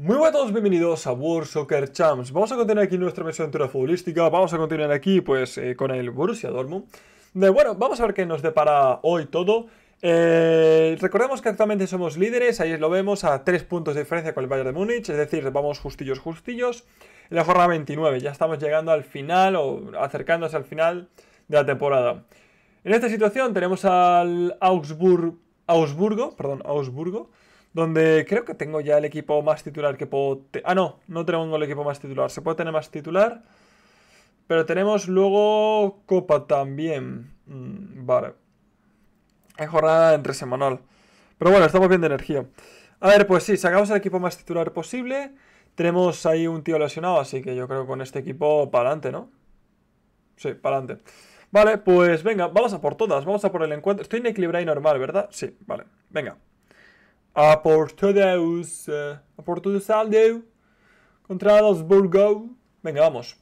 Muy buenas bienvenidos a World Soccer Champs. Vamos a continuar aquí nuestra de aventura futbolística. Vamos a continuar aquí, pues, eh, con el Borussia Dortmund. De, bueno, vamos a ver qué nos depara hoy todo. Eh, recordemos que actualmente somos líderes, ahí lo vemos, a 3 puntos de diferencia con el Bayern de Múnich, es decir, vamos justillos, justillos. En la jornada 29, ya estamos llegando al final o acercándonos al final de la temporada. En esta situación tenemos al Augsburg, Augsburgo, perdón, Augsburgo, donde creo que tengo ya el equipo más titular que puedo... Ah, no, no tengo el equipo más titular. Se puede tener más titular, pero tenemos luego Copa también. Mm, vale. Hay jornada entre semanal. Pero bueno, estamos bien de energía. A ver, pues sí, sacamos el equipo más titular posible. Tenemos ahí un tío lesionado, así que yo creo que con este equipo para adelante, ¿no? Sí, para adelante. Vale, pues venga, vamos a por todas, vamos a por el encuentro. Estoy en equilibrio y normal, ¿verdad? Sí, vale, venga. Aporto eh, de Contra los Burgos Venga, vamos.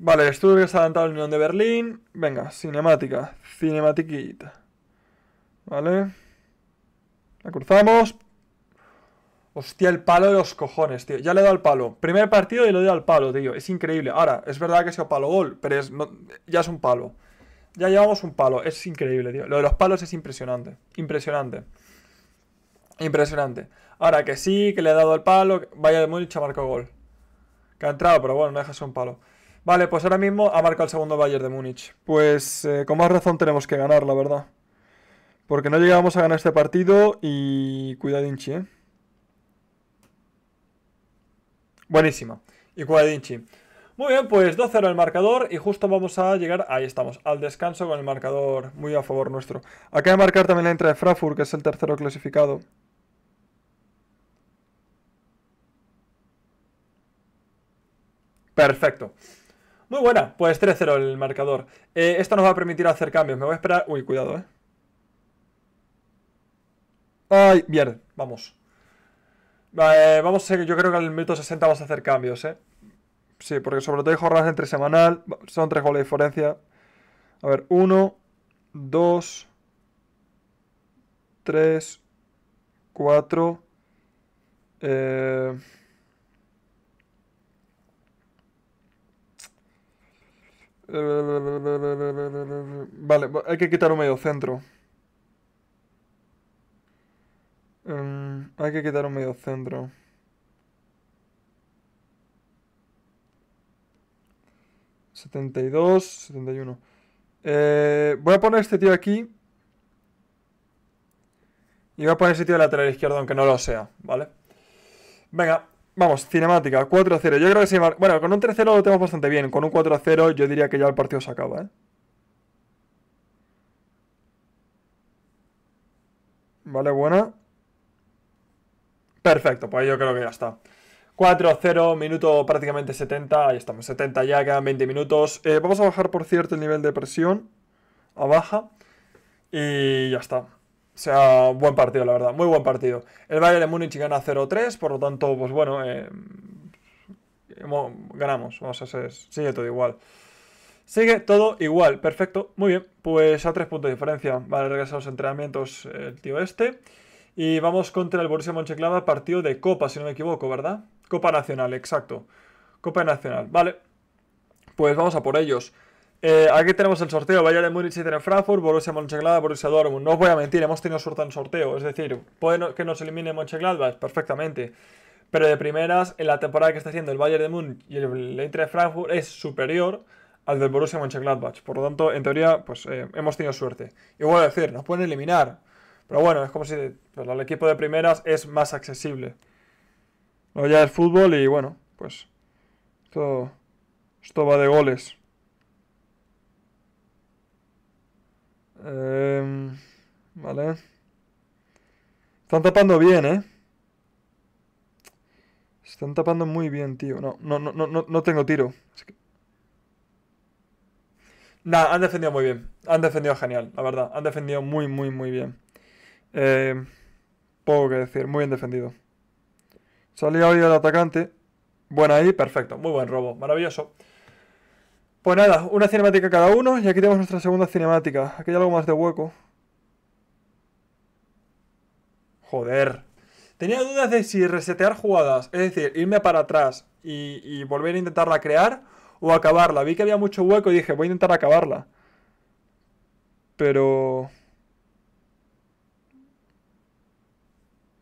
Vale, que se ha adelantado la Unión de Berlín. Venga, cinemática. Cinematiquita. Vale. La cruzamos. Hostia, el palo de los cojones, tío. Ya le he dado al palo. Primer partido y le doy al palo, tío. Es increíble. Ahora, es verdad que ha palo gol, pero es, ya es un palo. Ya llevamos un palo. Es increíble, tío. Lo de los palos es impresionante. Impresionante. Impresionante. Ahora que sí, que le ha dado el palo, vaya de Múnich ha marcado gol. Que ha entrado, pero bueno, no deja un palo. Vale, pues ahora mismo ha marcado el segundo Bayern de Múnich. Pues eh, con más razón tenemos que ganar, la verdad. Porque no llegamos a ganar este partido y... cuidadinchi, ¿eh? Buenísima. Y cuidadinchi Muy bien, pues 2-0 el marcador y justo vamos a llegar, ahí estamos, al descanso con el marcador muy a favor nuestro. Acaba de marcar también la entrada de Frafur que es el tercero clasificado. Perfecto. Muy buena, pues 3-0 el marcador. Eh, esto nos va a permitir hacer cambios. Me voy a esperar... Uy, cuidado, eh. Ay, bien, vamos. Eh, vamos, yo creo que al minuto 60 vas a hacer cambios, eh. Sí, porque sobre todo hay jornadas entre semanal. Son tres goles de diferencia. A ver, 1, 2, 3, 4 Eh... Vale, hay que quitar un medio centro. Em, hay que quitar un medio centro. ...72... ...71... Eh, voy a poner este tío aquí. Y voy a poner este tío de lateral izquierdo, aunque no lo sea, ¿vale? Venga, Vamos, cinemática, 4 0. Yo creo que se Bueno, con un 3 0 lo tenemos bastante bien. Con un 4 0 yo diría que ya el partido se acaba, ¿eh? Vale, buena. Perfecto, pues yo creo que ya está. 4-0, minuto prácticamente 70. Ahí estamos, 70 ya, quedan 20 minutos. Eh, vamos a bajar, por cierto, el nivel de presión a baja. Y ya está. O sea, buen partido, la verdad, muy buen partido. El Bayern de Múnich gana 0-3, por lo tanto, pues bueno, eh, ganamos. Vamos a ser, sigue todo igual. Sigue todo igual, perfecto, muy bien. Pues a tres puntos de diferencia. Vale, regresa a los entrenamientos eh, el tío este. Y vamos contra el Borussia Mönchengladbach, partido de Copa, si no me equivoco, ¿verdad? Copa Nacional, exacto. Copa Nacional, vale. Pues vamos a por ellos. Eh, aquí tenemos el sorteo, Bayern de Múnich y Frankfurt, Borussia Mönchengladbach, Borussia Dortmund. No os voy a mentir, hemos tenido suerte en sorteo, es decir, puede que nos elimine Mönchengladbach, perfectamente. Pero de primeras, en la temporada que está haciendo el Bayern de Múnich y el de Frankfurt es superior al del Borussia Mönchengladbach. Por lo tanto, en teoría, pues eh, hemos tenido suerte. Y voy a decir, nos pueden eliminar. Pero bueno, es como si pues, el equipo de primeras es más accesible. Luego ya es fútbol y bueno, pues esto, esto va de goles. Em, vale. Están tapando bien, ¿eh? Están tapando muy bien, tío. No, no, no, no, no tengo tiro. Nah, han defendido muy bien. Han defendido genial, la verdad. Han defendido muy, muy, muy bien. Eh, poco que decir, muy bien defendido. Salía hoy el atacante. Bueno ahí, perfecto. Muy buen robo. Maravilloso. Pues nada, una cinemática cada uno y aquí tenemos nuestra segunda cinemática. Aquí hay algo más de hueco. Joder. Tenía dudas de si resetear jugadas, es decir, irme para atrás y, volver a intentarla crear o acabarla. Vi que había mucho hueco y dije, voy a intentar acabarla. Pero...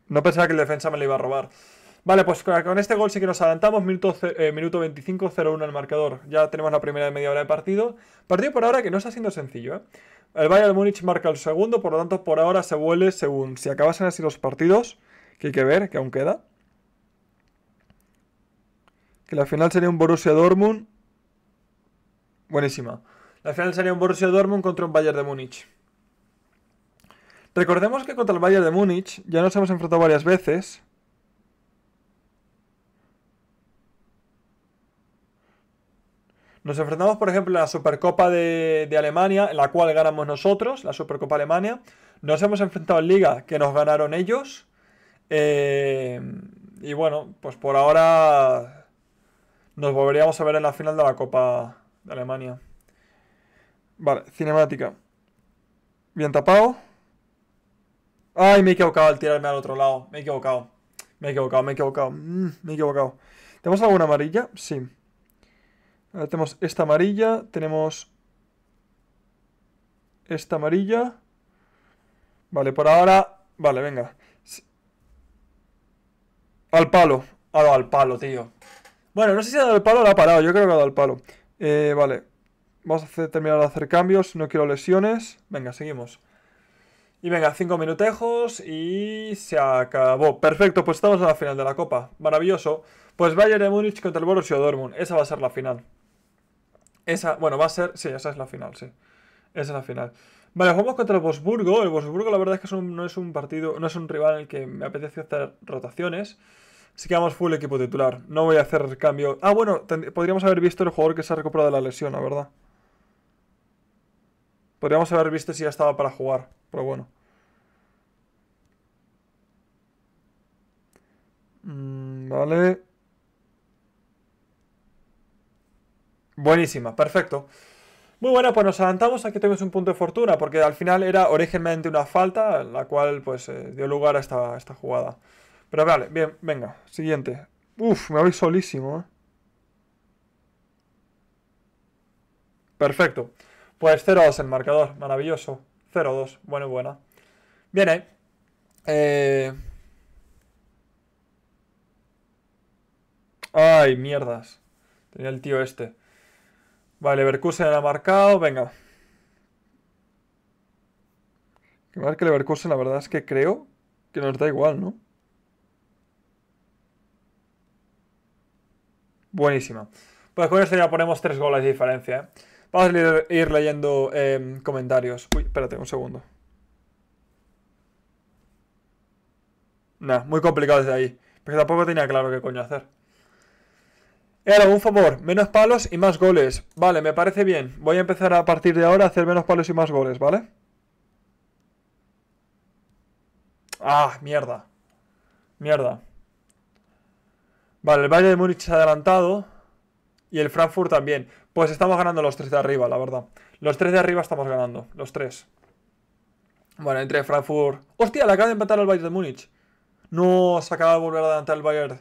No pensaba que el defensa me la iba a robar. Vale, pues con este gol sí que nos adelantamos, minuto, eh, minuto 25, 0-1 al marcador. Ya tenemos la primera media hora de partido. Partido por ahora que no está siendo sencillo. ¿eh? El Bayern de Múnich marca el segundo, por lo tanto por ahora se vuelve según si acabasen así los partidos, que hay que ver, que aún queda. Que la final sería un Borussia Dortmund. Buenísima. La final sería un Borussia Dortmund contra un Bayern de Múnich. Recordemos que contra el Bayern de Múnich ya nos hemos enfrentado varias veces. Nos enfrentamos, por ejemplo, a la Supercopa de, Alemania, en la cual ganamos nosotros, la Supercopa Alemania. Nos hemos enfrentado en Liga, que nos ganaron ellos. Eh, y bueno, pues por ahora nos volveríamos a ver en la final de la Copa de Alemania. Vale, cinemática. Bien tapado. Ay, me he equivocado al tirarme al otro lado. Me he equivocado. Me he equivocado, me he equivocado. Mm, me he equivocado. ¿Tenemos alguna amarilla? Sí tenemos esta amarilla, tenemos esta amarilla. Vale, por ahora... Vale, venga. Al palo. al palo, tío. Bueno, no sé si ha dado al palo o la ha parado. Yo creo que ha dado al palo. Eh, vale. Vamos a terminar de hacer cambios. No quiero lesiones. Venga, seguimos. Y venga, cinco minutejos y se acabó. Perfecto, pues estamos en la final de la Copa. Maravilloso. Pues Bayern de Múnich contra el Borussia Dortmund. Esa va a ser la final. Esa, bueno, va a ser, sí, esa es la final, sí. Esa es la final. Vale, jugamos contra el Bosburgo. El Bosburgo la verdad es que no es un partido, no es un rival en el que me apetece hacer rotaciones. Así que vamos full equipo titular. No voy a hacer cambio. Ah, bueno, podríamos haber visto el jugador que se ha recuperado de la lesión, la verdad. Podríamos haber visto si ya estaba para jugar, pero bueno. Mm, vale. Buenísima, perfecto. Muy bueno, pues nos adelantamos, aquí tenemos un punto de fortuna, porque al final era originalmente una falta, la cual pues eh, dio lugar a esta, esta, jugada. Pero vale, bien, venga, siguiente. Uf, me voy solísimo, ¿eh? Perfecto. Pues 0-2 el marcador, maravilloso. 0-2, bueno, buena. Viene. Eh. eh... Ay, mierdas. Tenía el tío este. Vale, Leverkusen ha marcado, venga. Que marque Leverkusen, la verdad es que creo que nos da igual, ¿no? Buenísima. Pues con esto ya ponemos tres goles de diferencia, ¿eh? Vamos a ir leyendo em, comentarios. Uy, espérate, un segundo. Nah, muy complicado desde ahí. Porque tampoco tenía claro qué coño hacer. Era un favor, menos palos y más goles. Vale, me parece bien. Voy a empezar a partir de ahora a hacer menos palos y más goles, ¿vale? Ah, mierda. Mierda. Vale, el Bayern de Múnich se ha adelantado. Y el Frankfurt también. Pues estamos ganando los tres de arriba, la verdad. Los tres de arriba estamos ganando. Los tres. Bueno, entre Frankfurt... ¡Hostia! Le acaba de empatar al Bayern de Múnich. No, se acaba de volver a adelantar el Bayern.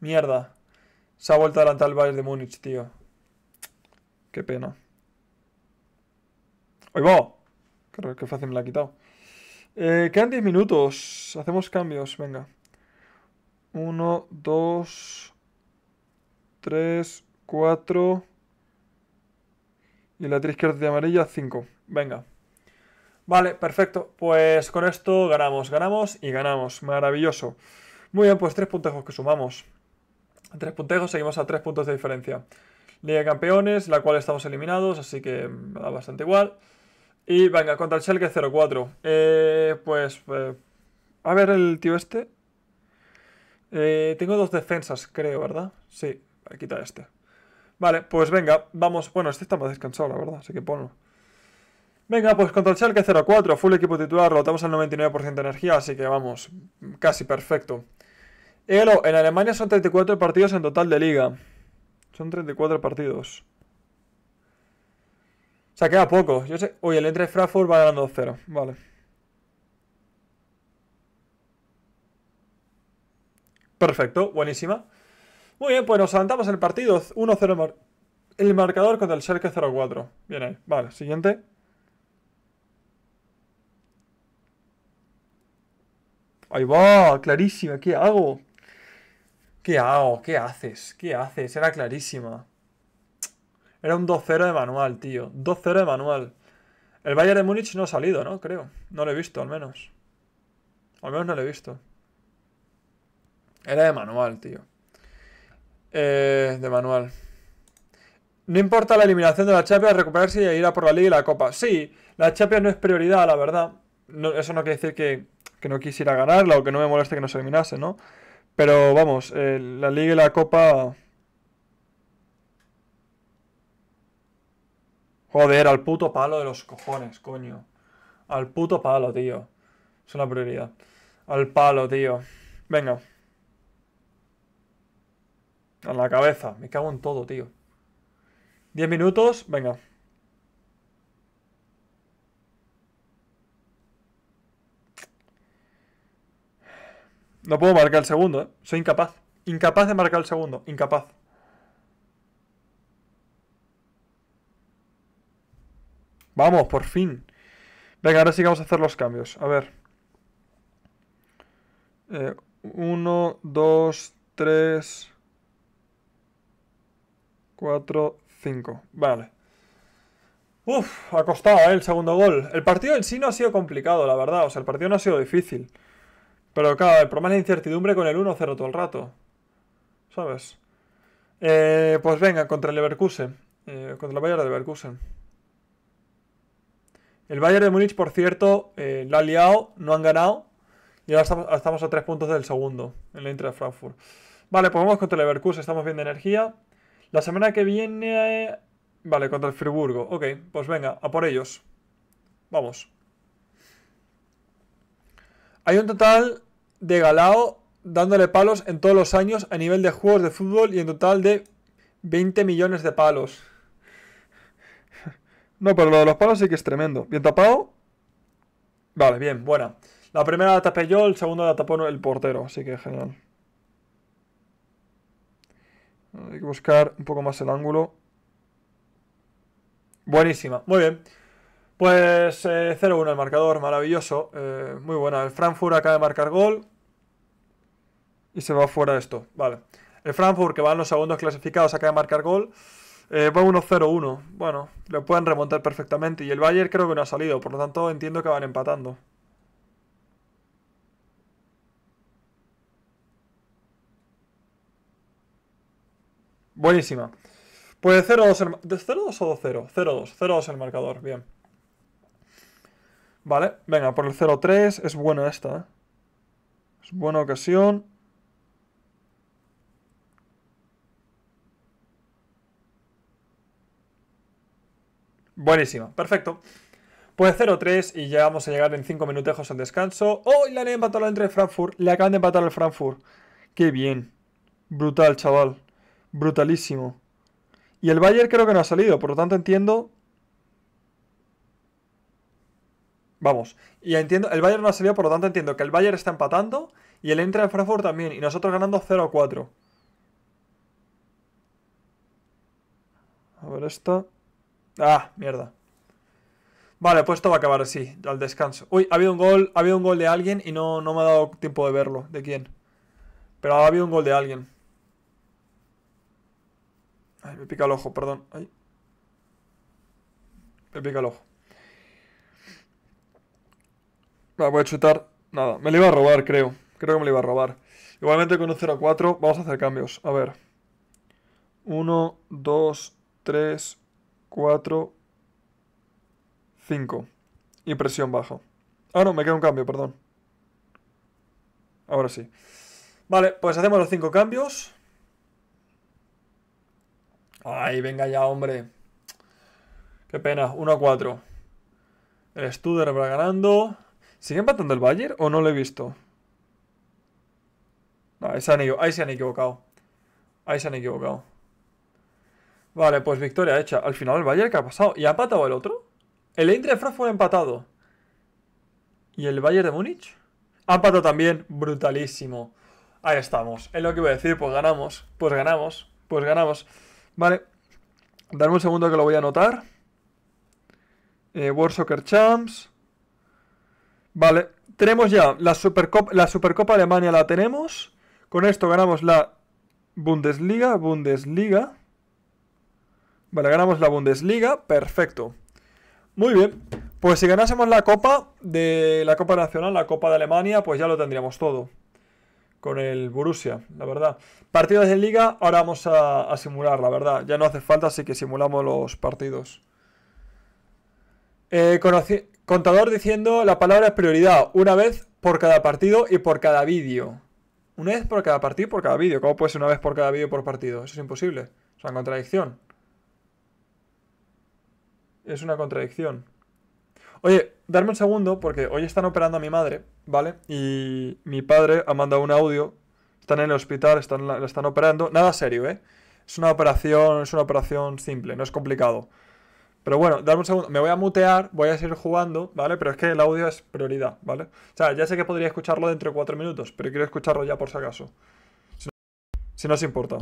Mierda. Se ha vuelto a adelantar el Bayern de Múnich, tío. Qué pena. ¡Hoy va! Creo que fácil me la ha quitado. Eh, quedan 10 minutos. Hacemos cambios, venga. 1, 2, 3, 4. Y la tira izquierda de amarilla, 5. Venga. Vale, perfecto. Pues con esto ganamos, ganamos y ganamos. Maravilloso. Muy bien, pues tres puntejos que sumamos. Tres puntejos, seguimos a tres puntos de diferencia. Liga de Campeones, la cual estamos eliminados, así que me da bastante igual. Y venga, contra el Schalke 0-4. Eh, pues, eh, a ver el tío este. Eh, tengo dos defensas, creo, ¿verdad? Sí, quita este. Vale, pues venga, vamos. Bueno, este está más descansado, la verdad, así que ponlo. Venga, pues contra el Schalke 0-4, full equipo titular, rotamos al 99% de energía, así que vamos, casi perfecto. Dígalo, en Alemania son 34 partidos en total de liga. Son 34 partidos. O sea, queda poco. Yo sé... Uy, el entre Frankfurt va ganando 2-0. Vale. Perfecto, buenísima. Muy bien, pues nos saltamos el partido. 1-0 el marcador contra el Schalke 0-4. Bien ahí. Vale, siguiente. Ahí va, clarísima. ¿Qué hago? ¿Qué hago? ¿Qué haces? ¿Qué haces? Era clarísima. Era un 2-0 de manual, tío. 2-0 de manual. El Bayern de Múnich no ha salido, ¿no? Creo. No lo he visto, al menos. Al menos no lo he visto. Era de manual, tío. Eh, de manual. No importa la eliminación de la Champions, recuperarse y ir a por la Liga y la Copa. Sí, la Champions no es prioridad, la verdad. eso no quiere decir que, que no quisiera ganarla o que no me moleste que no se eliminase, ¿no? Pero vamos, eh, la Liga y la Copa... Joder, al puto palo de los cojones, coño. Al puto palo, tío. Es una prioridad. Al palo, tío. Venga. En la cabeza. Me cago en todo, tío. Diez minutos, venga. No puedo marcar el segundo, ¿eh? Soy incapaz. Incapaz de marcar el segundo. Incapaz. Vamos, por fin. Venga, ahora sí vamos a hacer los cambios. A ver. Eh, uno, dos, tres... Cuatro, cinco. Vale. Uf, ha costado ¿eh? el segundo gol. El partido en sí no ha sido complicado, la verdad. O sea, el partido no ha sido difícil. Pero claro, el problema es la incertidumbre con el 1-0 todo el rato. ¿Sabes? Eh, pues venga, contra el Leverkusen. Eh, contra el Bayern de Leverkusen. El Bayern de Múnich, por cierto, lo eh, la ha liado, no han ganado. Y ahora estamos, a 3 puntos del segundo, en la Intra de Frankfurt. Vale, pues vamos contra el Leverkusen, estamos bien de energía. La semana que viene... Vale, contra el Friburgo. Ok, pues venga, a por ellos. Vamos. Hay un total de Galao dándole palos en todos los años a nivel de juegos de fútbol y en total de 20 millones de palos. No, pero lo de los palos sí que es tremendo. Bien tapado. Vale, bien, buena. La primera la tapé yo, el segundo la tapó el portero, así que genial. Hay que buscar un poco más el ángulo. Buenísima, muy bien. Pues 0-1 eh, el marcador, maravilloso. Eh, muy buena. El Frankfurt acaba de marcar gol. Y se va fuera esto. Vale. El Frankfurt, que va en los segundos clasificados, acaba de marcar gol. Eh, va 1-0-1. Bueno, lo pueden remontar perfectamente. Y el Bayern creo que no ha salido. Por lo tanto, entiendo que van empatando. Buenísima. Pues 0-2 el... ¿0-2 o 2-0? 0-2. 0-2 el marcador. Bien. Vale, venga, por el 0-3. Es buena esta, eh. Es buena ocasión. Buenísima, perfecto. Pues 0-3 y ya vamos a llegar en 5 minutejos al descanso. ¡Oh! Y le han empatado entre Frankfurt. Le acaban de empatar al Frankfurt. ¡Qué bien! Brutal, chaval. Brutalísimo. Y el Bayern creo que no ha salido, por lo tanto entiendo Vamos, y entiendo, el Bayern no ha salido, por lo tanto entiendo que el Bayern está empatando y el entra en Frankfurt también, y nosotros ganando 0-4. A ver esto Ah, mierda. Vale, pues esto va a acabar así, al descanso. Uy, ha habido un gol, ha habido un gol de alguien y no, me ha dado tiempo de verlo, de quién. Pero ha habido un gol de alguien. me pica el ojo, perdón. Me pica el ojo. voy a chutar. Nada, me lo iba a robar, creo. Creo que me lo iba a robar. Igualmente con un 0 a 4 vamos a hacer cambios. A ver. 1, 2, 3, 4, 5. Y presión baja. Ah, no, me queda un cambio, perdón. Ahora sí. Vale, pues hacemos los 5 cambios. Ay, venga ya, hombre. Qué pena, 1 a 4. El Studer va ganando. ¿Sigue empatando el Bayern o no lo he visto? ahí se han, equivocado. Ahí se han equivocado. Vale, pues victoria hecha. Al final el Bayern, ¿qué ha pasado? ¿Y ha patado el otro? El Eintracht de Frankfurt empatado. ¿Y el Bayern de Múnich? Ha empatado también. Brutalísimo. Ahí estamos. Es lo que iba a decir. Pues ganamos. Pues ganamos. Pues ganamos. Vale. Dame un segundo que lo voy a anotar. Eh, World Soccer Champs. Vale, tenemos ya la Supercopa, la Supercopa Alemania la tenemos. Con esto ganamos la Bundesliga, Bundesliga. Vale, ganamos la Bundesliga, perfecto. Muy bien, pues si ganásemos la Copa de la Copa Nacional, la Copa de Alemania, pues ya lo tendríamos todo. Con el Borussia, la verdad. Partidos de liga, ahora vamos a, simular, la verdad. Ya no hace falta, así que simulamos los partidos. Eh, conocí, Contador diciendo la palabra es prioridad una vez por cada partido y por cada vídeo. Una vez por cada partido y por cada vídeo. ¿Cómo puede ser una vez por cada vídeo por partido? Eso es imposible. Es una contradicción. Es una contradicción. Oye, darme un segundo porque hoy están operando a mi madre, ¿vale? Y mi padre ha mandado un audio. Están en el hospital, están, la están operando. Nada serio, ¿eh? Es una operación, es una operación simple, no es complicado. Pero bueno, dame un segundo. Me voy a mutear, voy a seguir jugando, ¿vale? Pero es que el audio es prioridad, ¿vale? O sea, ya sé que podría escucharlo dentro de cuatro minutos, pero quiero escucharlo ya por si acaso. Si no, os importa.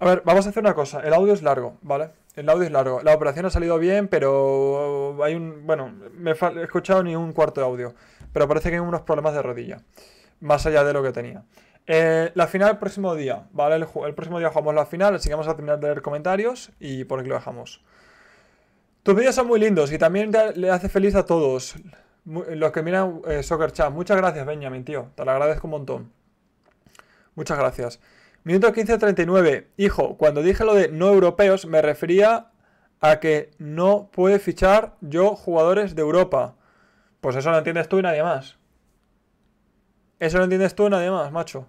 A ver, vamos a hacer una cosa. El audio es largo, ¿vale? El audio es largo. La operación ha salido bien, pero hay un... Bueno, me he escuchado ni un cuarto de audio. Pero parece que hay unos problemas de rodilla. Más allá de lo que tenía. Eh, la final el próximo día, ¿vale? El, próximo día jugamos la final, así que vamos a terminar de leer comentarios y por aquí lo dejamos. Tus vídeos son muy lindos y también le hace feliz a todos los que miran eh, Soccer Chat. Muchas gracias, Benjamin, tío. Te lo agradezco un montón. Muchas gracias. Minuto 15.39. Hijo, cuando dije lo de no europeos me refería a que no puede fichar yo jugadores de Europa. Pues eso no entiendes tú y nadie más. Eso no entiendes tú y nadie más, macho.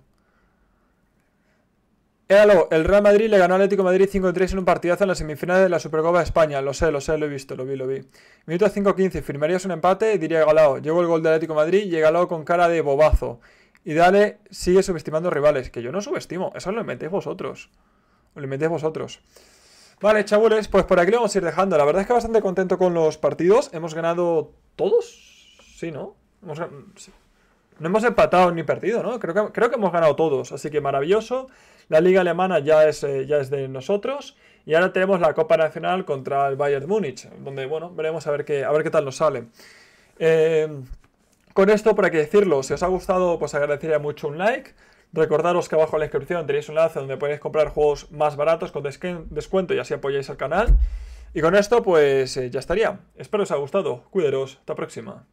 Éralo, el Real Madrid le ganó al Atlético Madrid 5-3 en un partidazo en la semifinal de la Supercopa de España. Lo sé, lo sé, lo he visto, lo vi, lo vi. Minuto 5-15, firmarías un empate, diría Galao. Llegó el gol del Atlético Madrid y Galao con cara de bobazo. Y Dale sigue subestimando rivales, que yo no subestimo, eso lo inventéis vosotros. Lo inventéis vosotros. Vale, chavales, pues por aquí lo vamos a ir dejando. La verdad es que bastante contento con los partidos. Hemos ganado todos. Sí, ¿no? No hemos empatado ni perdido, ¿no? Creo que, creo que hemos ganado todos. Así que maravilloso. La liga alemana ya es, eh, ya es de nosotros. Y ahora tenemos la Copa Nacional contra el Bayern Múnich. Donde, bueno, veremos a ver qué, a ver qué tal nos sale. Eh, con esto, para que decirlo, si os ha gustado, pues agradecería mucho un like. Recordaros que abajo en la descripción tenéis un enlace donde podéis comprar juegos más baratos con descuento y así apoyáis al canal. Y con esto, pues eh, ya estaría. Espero os haya gustado. Cuideros. Hasta próxima.